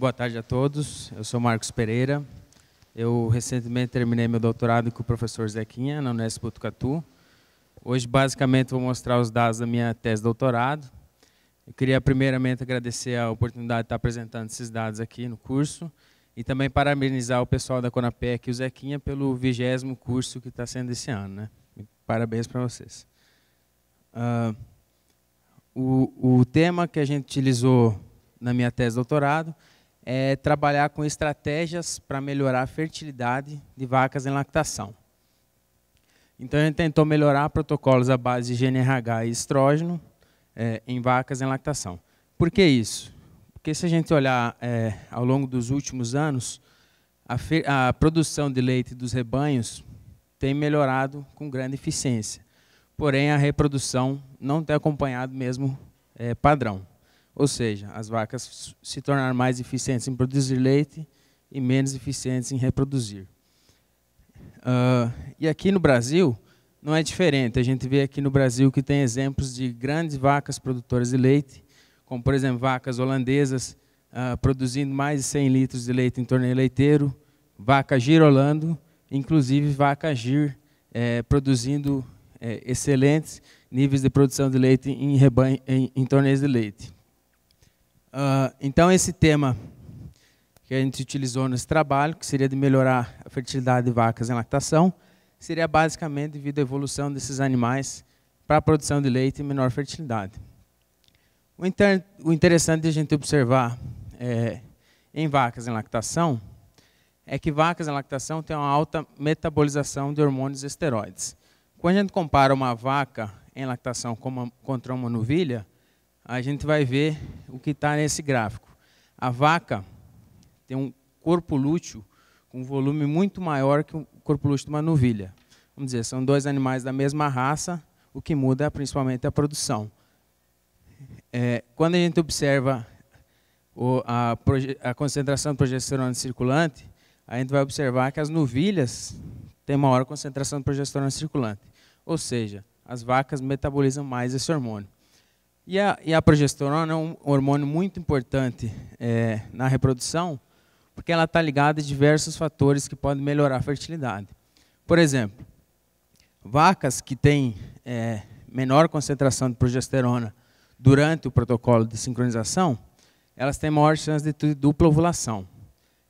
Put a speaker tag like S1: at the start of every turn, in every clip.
S1: Boa tarde a todos. Eu sou Marcos Pereira. Eu recentemente terminei meu doutorado com o professor Zequinha na Unesp Botucatu. Hoje, basicamente, vou mostrar os dados da minha tese de doutorado. Eu queria, primeiramente, agradecer a oportunidade de estar apresentando esses dados aqui no curso e também parabenizar o pessoal da Conapec e o Zequinha pelo vigésimo curso que está sendo esse ano. Né? Parabéns para vocês. Uh, o, o tema que a gente utilizou na minha tese de doutorado é trabalhar com estratégias para melhorar a fertilidade de vacas em lactação. Então, a gente tentou melhorar protocolos à base de GNRH e estrógeno é, em vacas em lactação. Por que isso? Porque se a gente olhar é, ao longo dos últimos anos, a, a produção de leite dos rebanhos tem melhorado com grande eficiência. Porém, a reprodução não tem acompanhado o mesmo é, padrão. Ou seja, as vacas se tornaram mais eficientes em produzir leite e menos eficientes em reproduzir. Uh, e aqui no Brasil não é diferente. A gente vê aqui no Brasil que tem exemplos de grandes vacas produtoras de leite, como por exemplo vacas holandesas uh, produzindo mais de 100 litros de leite em torneio leiteiro, vaca girolando, inclusive vaca gir eh, produzindo eh, excelentes níveis de produção de leite em, em, em torneios de leite. Uh, então, esse tema que a gente utilizou nesse trabalho, que seria de melhorar a fertilidade de vacas em lactação, seria basicamente devido à evolução desses animais para a produção de leite e menor fertilidade. O, inter... o interessante de a gente observar é, em vacas em lactação é que vacas em lactação têm uma alta metabolização de hormônios e esteroides. Quando a gente compara uma vaca em lactação com uma, contra uma novilha, a gente vai ver o que está nesse gráfico. A vaca tem um corpo lúteo com um volume muito maior que o corpo lúteo de uma novilha. Vamos dizer, são dois animais da mesma raça, o que muda é principalmente a produção. É, quando a gente observa o, a, a, concentração de progesterona circulante, a gente vai observar que as novilhas têm maior concentração de progesterona circulante. Ou seja, as vacas metabolizam mais esse hormônio. E a, e a progesterona é um hormônio muito importante é, na reprodução, porque ela está ligada a diversos fatores que podem melhorar a fertilidade. Por exemplo, vacas que têm é, menor concentração de progesterona durante o protocolo de sincronização, elas têm maior chance de ter dupla ovulação.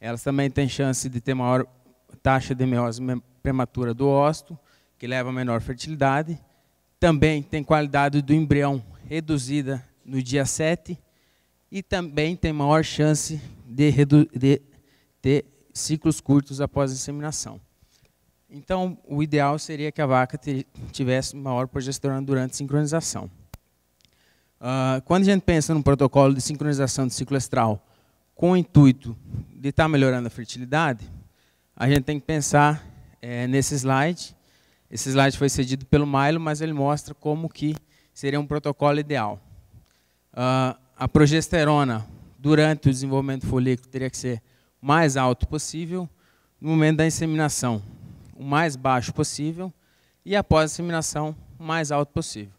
S1: Elas também têm chance de ter maior taxa de meiose prematura do ócito, que leva a menor fertilidade. Também tem qualidade do embrião reduzida no dia 7 e também tem maior chance de, de ter ciclos curtos após a inseminação. Então, o ideal seria que a vaca tivesse maior progesterona durante a sincronização. Uh, quando a gente pensa num protocolo de sincronização de ciclo estral com o intuito de estar tá melhorando a fertilidade, a gente tem que pensar é, nesse slide. Esse slide foi cedido pelo Milo, mas ele mostra como que seria um protocolo ideal. Uh, a progesterona, durante o desenvolvimento folículo, teria que ser mais alto possível no momento da inseminação, o mais baixo possível, e após a inseminação, o mais alto possível.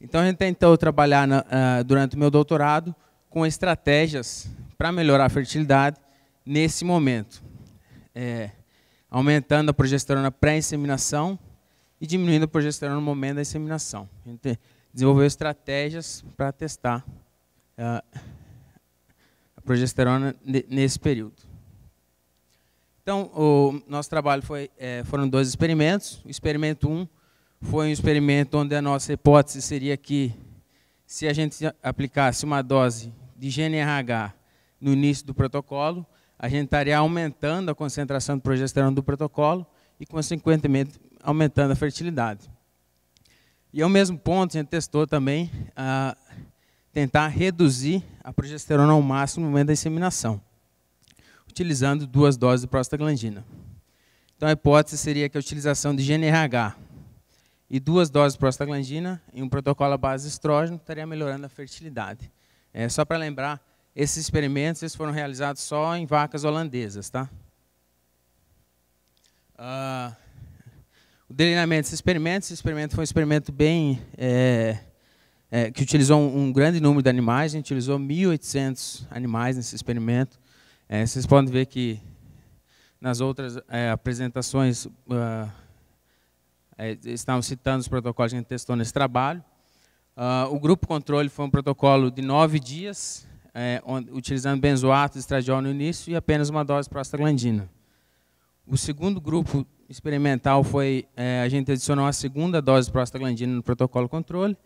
S1: Então, a gente tentou trabalhar na, uh, durante o meu doutorado com estratégias para melhorar a fertilidade nesse momento, é, aumentando a progesterona pré-inseminação e diminuindo a progesterona no momento da inseminação. A gente desenvolveu estratégias para testar uh, a progesterona nesse período. Então, o nosso trabalho foi, é, foram dois experimentos. O experimento 1 um foi um experimento onde a nossa hipótese seria que se a gente aplicasse uma dose de GNRH no início do protocolo, a gente estaria aumentando a concentração de progesterona do protocolo e, consequentemente, aumentando a fertilidade. E ao é mesmo ponto, a gente testou também a tentar reduzir a progesterona ao máximo no momento da inseminação, utilizando duas doses de prostaglandina. Então a hipótese seria que a utilização de GNRH e duas doses de prostaglandina em um protocolo à base de estrógeno estaria melhorando a fertilidade. É, só para lembrar, esses experimentos eles foram realizados só em vacas holandesas. Tá? Uh, o delineamento, esse experimento, esse experimento foi um experimento bem é, é, que utilizou um, um, grande número de animais. A gente utilizou 1.800 animais nesse experimento. É, vocês podem ver que nas outras é, apresentações uh, estavam citando os protocolos que a gente testou nesse trabalho. Uh, o grupo controle foi um protocolo de nove dias, é, onde, utilizando benzoato e estradiol no início e apenas uma dose de prostaglandina. O segundo grupo experimental foi é, a gente adicionou a segunda dose de prostaglandina no protocolo controle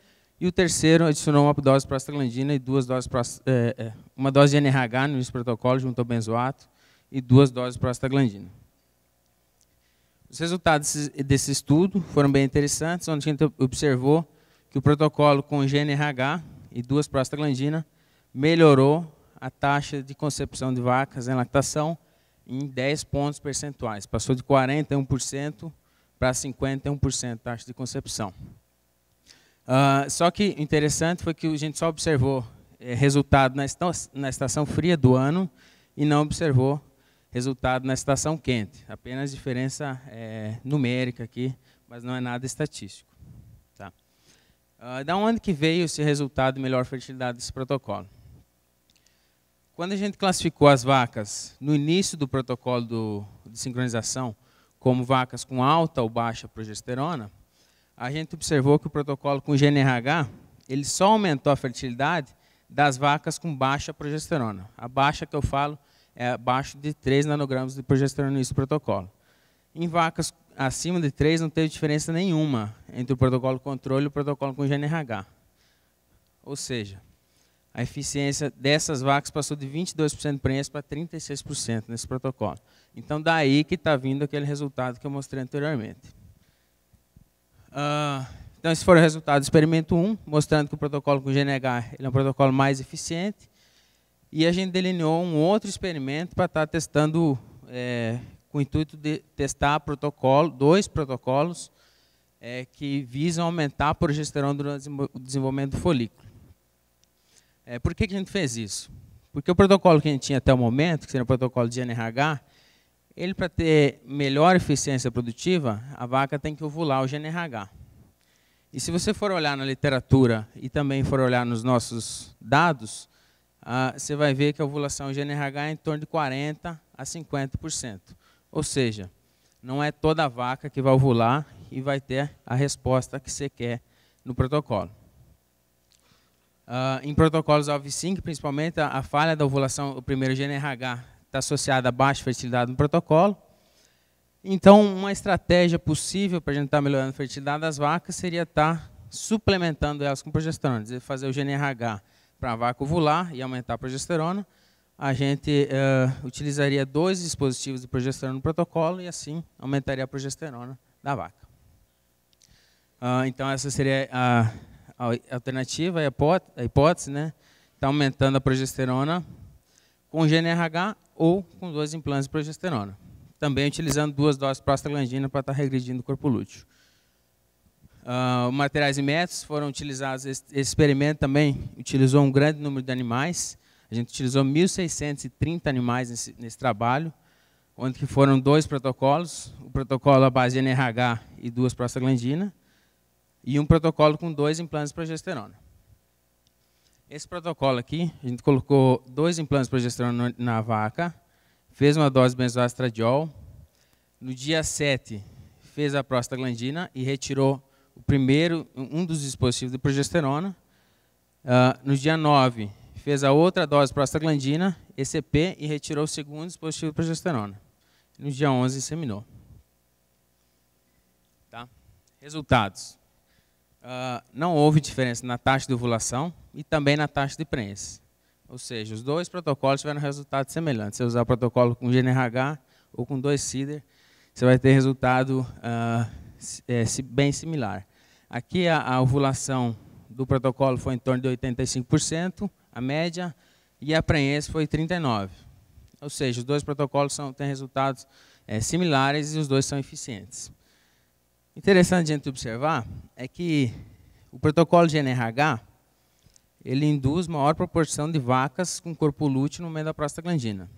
S1: e o terceiro adicionou uma dose de prostaglandina e duas doses é, é, uma dose de NRH no protocolo junto ao benzoato e duas doses de prostaglandina. Os resultados desse estudo foram bem interessantes, onde a gente observou que o protocolo com GNRH e duas prostaglandinas melhorou a taxa de concepção de vacas em lactação em 10 pontos percentuais. Passou de 41% para 51% taxa de concepção. Uh, só que interessante foi que a gente só observou eh, resultado na, na estação fria do ano e não observou resultado na estação quente. Apenas diferença eh, numérica aqui, mas não é nada estatístico. Tá? Uh, da onde que veio esse resultado de melhor fertilidade desse protocolo? Quando a gente classificou as vacas no início do protocolo do, de sincronização como vacas com alta ou baixa progesterona, a gente observou que o protocolo com GNRH ele só aumentou a fertilidade das vacas com baixa progesterona. A baixa que eu falo é abaixo de 3 nanogramas de progesterona nesse protocolo. Em vacas acima de 3 não teve diferença nenhuma entre o protocolo controle e o protocolo com GNRH. Ou seja, a eficiência dessas vacas passou de 22% prenhas para 36% nesse protocolo. Então, daí que está vindo aquele resultado que eu mostrei anteriormente. Uh, então, esse foi o resultado do experimento 1, mostrando que o protocolo com GNH é um protocolo mais eficiente. E a gente delineou um outro experimento para estar tá testando, é, com o intuito de testar protocolo, dois protocolos é, que visam aumentar a progesterona durante o desenvolvimento do folículo. É, por que, que a gente fez isso? Porque o protocolo que a gente tinha até o momento, que seria o protocolo de NRH, ele para ter melhor eficiência produtiva, a vaca tem que ovular o GNRH. E se você for olhar na literatura e também for olhar nos nossos dados, ah, você vai ver que a ovulação GNRH é em torno de 40% a 50%. Ou seja, não é toda a vaca que vai ovular e vai ter a resposta que você quer no protocolo. Uh, em protocolos ov 5 principalmente, a, a, falha da ovulação, o primeiro GNRH, está associada a baixa fertilidade no protocolo. Então, uma estratégia possível para a gente estar tá melhorando a fertilidade das vacas seria estar tá suplementando elas com progesterona, dizer, fazer o GNRH para a vaca ovular e aumentar a progesterona. A gente uh, utilizaria dois dispositivos de progesterona no protocolo e assim aumentaria a progesterona da vaca. Uh, então, essa seria a a alternativa, é a hipótese, né? Está aumentando a progesterona com GNRH ou com dois implantes de progesterona. Também utilizando duas doses de prostaglandina para estar tá regredindo o corpo lúteo. Uh, materiais e métodos foram utilizados. Esse experimento também utilizou um grande número de animais. A gente utilizou 1.630 animais nesse, nesse, trabalho, onde que foram dois protocolos. O protocolo à base de NRH e duas prostaglandinas e um protocolo com dois implantes de progesterona. Esse protocolo aqui, a gente colocou dois implantes de progesterona na vaca, fez uma dose de benzoastradiol, no dia 7 fez a prostaglandina e retirou o primeiro, um dos dispositivos de progesterona. Uh, ah, no dia 9 fez a outra dose de prostaglandina, ECP, e retirou o segundo dispositivo de progesterona. No dia 11 inseminou. Tá? Resultados. Uh, não houve diferença na taxa de ovulação e também na taxa de prensa. Ou seja, os dois protocolos tiveram resultados semelhantes. Se você usar o protocolo com GNRH ou com dois cider você vai ter resultado uh, é, bem similar. Aqui a, a, ovulação do protocolo foi em torno de 85%, a média, e a prenhez foi 39%. Ou seja, os dois protocolos são, têm resultados é, similares e os dois são eficientes. Interessante a gente observar é que o protocolo de NRH ele induz maior proporção de vacas com corpo lúteo no meio da prostaglandina.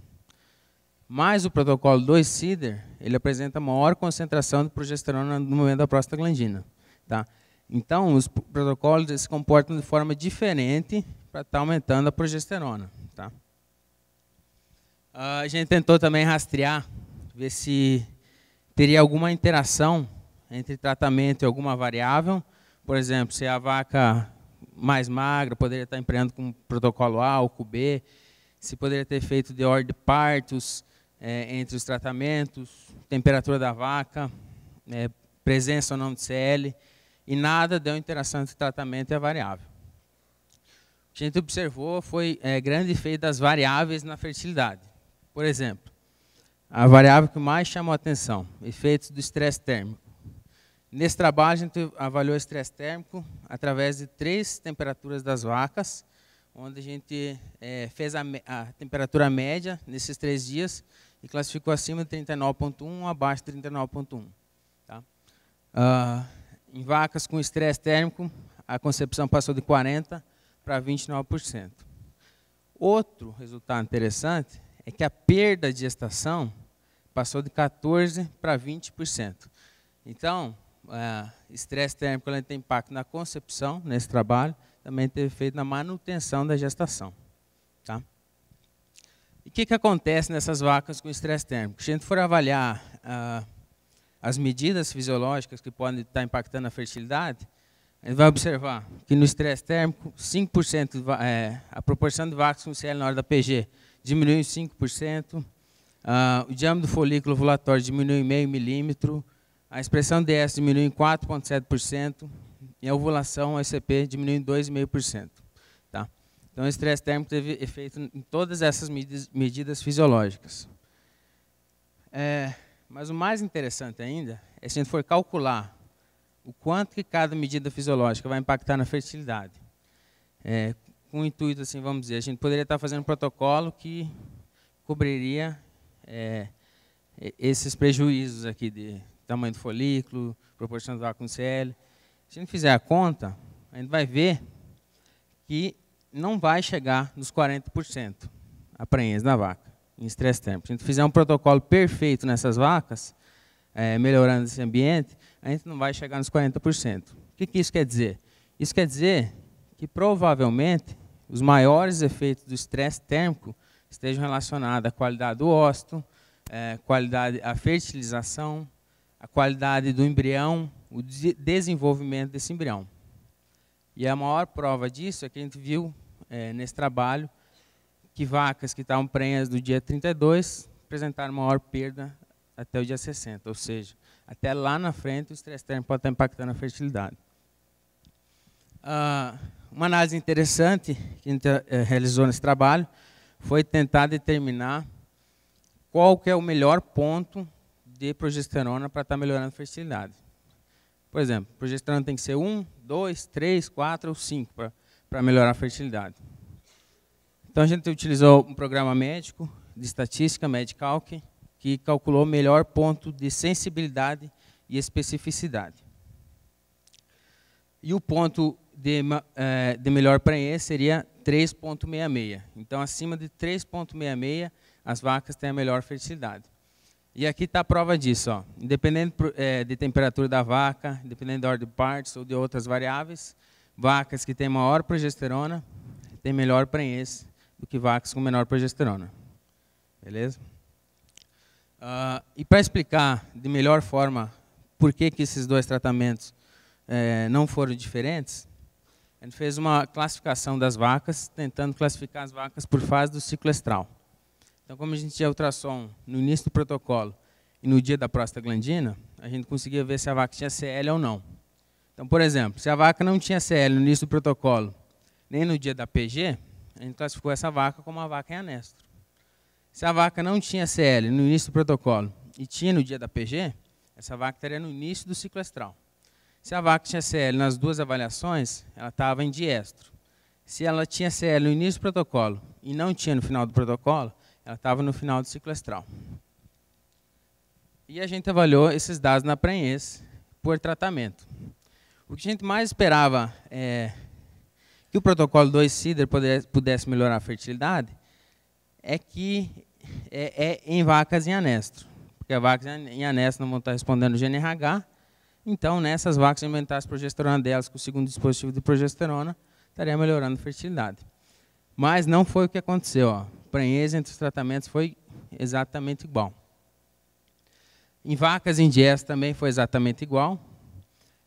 S1: Mas o protocolo 2-CIDER, ele apresenta maior concentração de progesterona no momento da prostaglandina. Tá? Então, os protocolos se comportam de forma diferente para estar tá aumentando a progesterona. Tá? Ah, a gente tentou também rastrear, ver se teria alguma interação entre tratamento e alguma variável. Por exemplo, se a vaca mais magra poderia estar empregando com protocolo A ou com B, se poderia ter feito de ordem de partos é, entre os tratamentos, temperatura da vaca, é, presença ou não de CL, e nada deu interação entre tratamento e a variável. O que a gente observou foi é, grande efeito das variáveis na fertilidade. Por exemplo, a variável que mais chamou a atenção, efeitos do estresse térmico. Nesse trabalho, a gente avaliou o estresse térmico através de três temperaturas das vacas, onde a gente é, fez a, a, temperatura média nesses três dias e classificou acima de 39,1 abaixo de 39,1. Tá? Ah, em vacas com estresse térmico, a concepção passou de 40% para 29%. Outro resultado interessante é que a perda de gestação passou de 14% para 20%. Então, é, estresse térmico tem impacto na concepção, nesse trabalho, também teve efeito na manutenção da gestação. Tá? E o que, que acontece nessas vacas com estresse térmico? Se a gente for avaliar ah, as medidas fisiológicas que podem estar impactando a fertilidade, a gente vai observar que no estresse térmico, 5% é, a proporção de vacas com CL na hora da PG diminuiu em 5%, uh, ah, o diâmetro do folículo ovulatório diminuiu em meio milímetro, a expressão DS diminuiu em 4,7% e a ovulação SCP diminuiu em 2,5%. Tá? Então, o estresse térmico teve efeito em todas essas medidas, medidas fisiológicas. É, mas o mais interessante ainda é se a gente for calcular o quanto que cada medida fisiológica vai impactar na fertilidade. É, com o intuito, assim, vamos dizer, a gente poderia estar fazendo um protocolo que cobriria é, esses prejuízos aqui de tamanho do folículo, proporção do vácuo CL. Se a gente fizer a conta, a gente vai ver que não vai chegar nos 40% a prenhez na vaca em estresse térmico. Se a gente fizer um protocolo perfeito nessas vacas, é, melhorando esse ambiente, a gente não vai chegar nos 40%. O que, que isso quer dizer? Isso quer dizer que provavelmente os maiores efeitos do estresse térmico estejam relacionados à qualidade do ócito, é, qualidade, à fertilização, a qualidade do embrião, o desenvolvimento desse embrião. E a maior prova disso é que a gente viu é, nesse trabalho que vacas que estavam prenhas do dia 32 apresentaram maior perda até o dia 60, ou seja, até lá na frente o estresse térmico pode estar impactando a fertilidade. Ah, uma análise interessante que a gente é, realizou nesse trabalho foi tentar determinar qual que é o melhor ponto de progesterona para estar tá melhorando a fertilidade. Por exemplo, progesterona tem que ser 1, 2, 3, 4 ou 5 para melhorar a fertilidade. Então a gente utilizou um programa médico de estatística, MedCalc, que calculou o melhor ponto de sensibilidade e especificidade. E o ponto de, é, de melhor prenhez seria 3,66. Então, acima de 3,66, as vacas têm a melhor fertilidade. E aqui está a prova disso. Ó. Independente é, de temperatura da vaca, independente da ordem de partes ou de outras variáveis, vacas que têm maior progesterona têm melhor prenhez do que vacas com menor progesterona. Beleza? Uh, e para explicar de melhor forma por que, que esses dois tratamentos é, não foram diferentes, a gente fez uma classificação das vacas, tentando classificar as vacas por fase do ciclo estral. Então, como a gente tinha ultrassom no início do protocolo e no dia da prostaglandina, a gente conseguia ver se a vaca tinha CL ou não. Então, por exemplo, se a vaca não tinha CL no início do protocolo, nem no dia da PG, a gente classificou essa vaca como uma vaca em anestro. Se a vaca não tinha CL no início do protocolo e tinha no dia da PG, essa vaca estaria no início do ciclo estral. Se a vaca tinha CL nas duas avaliações, ela estava em diestro. Se ela tinha CL no início do protocolo e não tinha no final do protocolo, ela estava no final do ciclo estral. E a gente avaliou esses dados na prenhez por tratamento. O que a gente mais esperava é, que o protocolo 2 CIDER pudesse melhorar a fertilidade é que é, é em vacas em anestro. Porque a vaca em anestro não vão estar respondendo o GNRH, então nessas vacas, se aumentasse a progesterona delas com o segundo dispositivo de progesterona, estaria melhorando a fertilidade. Mas não foi o que aconteceu. Ó pranheza entre os tratamentos foi exatamente igual. Em vacas em dias também foi exatamente igual.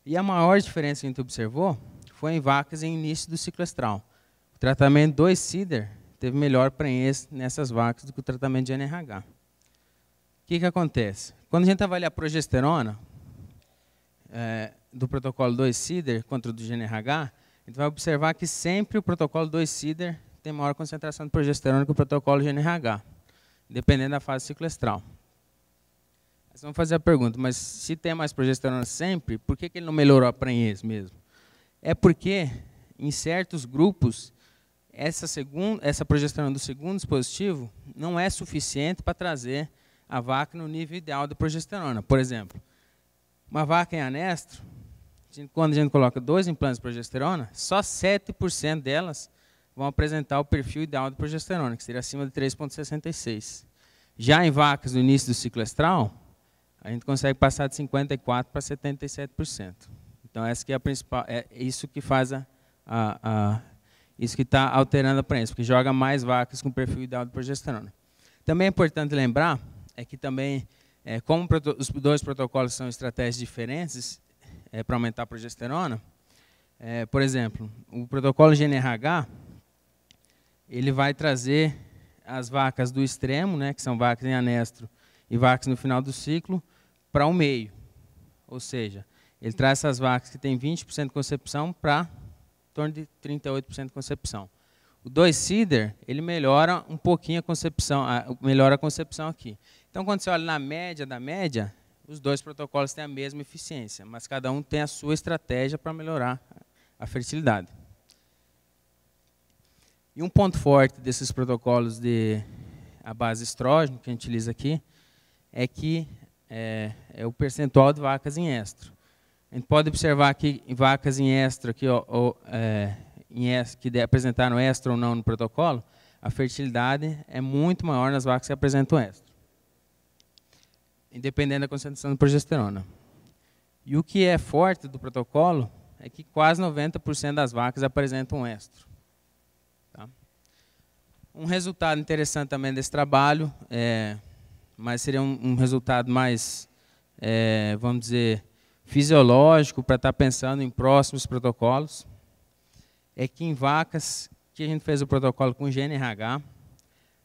S1: E a maior diferença que a gente observou foi em vacas em início do ciclo estral. O tratamento 2 CIDER teve melhor prenhez nessas vacas do que o tratamento de NRH. O que, que acontece? Quando a gente avalia a progesterona é, do protocolo 2 CIDER contra o do GNRH, a gente vai observar que sempre o protocolo 2 CIDER tem maior concentração de progesterona que o protocolo GNRH, dependendo da fase ciclestral. Mas vamos fazer a pergunta, mas se tem mais progesterona sempre, por que, que ele não melhorou a prenhez mesmo? É porque, em certos grupos, essa, segunda, essa progesterona do segundo dispositivo não é suficiente para trazer a vaca no nível ideal de progesterona. Por exemplo, uma vaca em anestro, quando a gente coloca dois implantes de progesterona, só 7% delas vão apresentar o perfil ideal de progesterona, que seria acima de 3,66. Já em vacas no início do ciclo estral, a gente consegue passar de 54% para 77%. Então, essa que é a principal, é isso que faz a, a, a isso que está alterando a aparência, porque joga mais vacas com perfil ideal de progesterona. Também é importante lembrar é que também, é, como os dois protocolos são estratégias diferentes é, para aumentar a progesterona, é, por exemplo, o protocolo GNRH ele vai trazer as vacas do extremo, né, que são vacas em anestro e vacas no final do ciclo, para o meio. Ou seja, ele traz essas vacas que têm 20% de concepção para torno de 38% de concepção. O 2 cider, ele melhora um pouquinho a concepção, a, melhora a concepção aqui. Então, quando você olha na média da média, os dois protocolos têm a mesma eficiência, mas cada um tem a sua estratégia para melhorar a fertilidade. E um ponto forte desses protocolos de a base estrógeno que a gente utiliza aqui é que é, é o percentual de vacas em estro. A gente pode observar aqui em vacas em estro aqui, ó, ou, é, em estro, que apresentaram estro ou não no protocolo, a fertilidade é muito maior nas vacas que apresentam estro, independente da concentração de progesterona. E o que é forte do protocolo é que quase 90% das vacas apresentam estro. Um resultado interessante também desse trabalho, é, mas seria um, um resultado mais, é, vamos dizer, fisiológico para estar tá pensando em próximos protocolos, é que em vacas que a gente fez o protocolo com GNRH,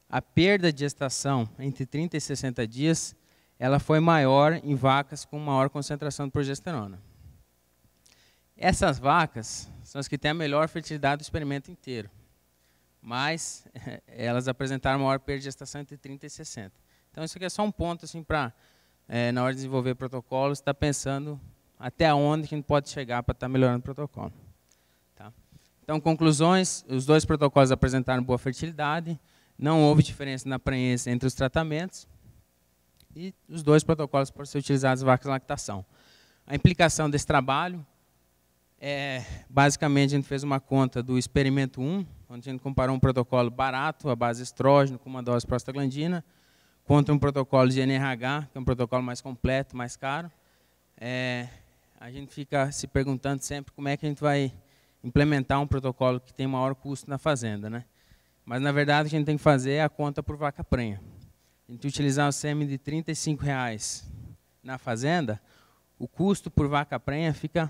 S1: a perda de gestação entre 30 e 60 dias, ela foi maior em vacas com maior concentração de progesterona. Essas vacas são as que têm a melhor fertilidade do experimento inteiro mas elas apresentaram maior perda de gestação entre 30 e 60. Então isso aqui é só um ponto assim para é, eh, na hora de desenvolver protocolos estar tá pensando até onde que a gente pode chegar para estar tá melhorando o protocolo. Tá? Então conclusões: os dois protocolos apresentaram boa fertilidade, não houve diferença na prenhez entre os tratamentos e os dois protocolos podem ser utilizados em vacas lactação. A implicação desse trabalho é, basicamente, a gente fez uma conta do experimento 1, onde a gente comparou um protocolo barato, a base estrógeno, com uma dose prostaglandina, contra um protocolo de NRH, que é um protocolo mais completo, mais caro. É, a gente fica se perguntando sempre como é que a gente vai implementar um protocolo que tem maior custo na fazenda. Né? Mas, na verdade, o que a gente tem que fazer é a conta por vaca prenha. A gente utilizar o SEMI de R$ reais na fazenda, o custo por vaca prenha fica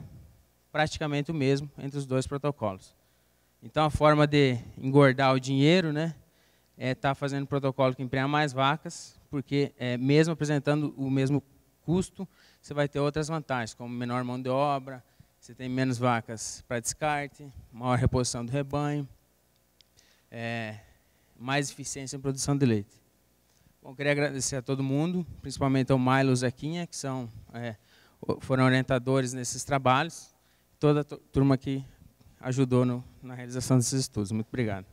S1: praticamente o mesmo entre os dois protocolos. Então a forma de engordar o dinheiro, né, é estar tá fazendo protocolo que emprega mais vacas, porque é, mesmo apresentando o mesmo custo, você vai ter outras vantagens, como menor mão de obra, você tem menos vacas para descarte, maior reposição do rebanho, é, mais eficiência em produção de leite. Bom, queria agradecer a todo mundo, principalmente ao Milo e Zequinha, que são, é, foram orientadores nesses trabalhos toda a turma que ajudou no, na realização desses estudos. Muito obrigado.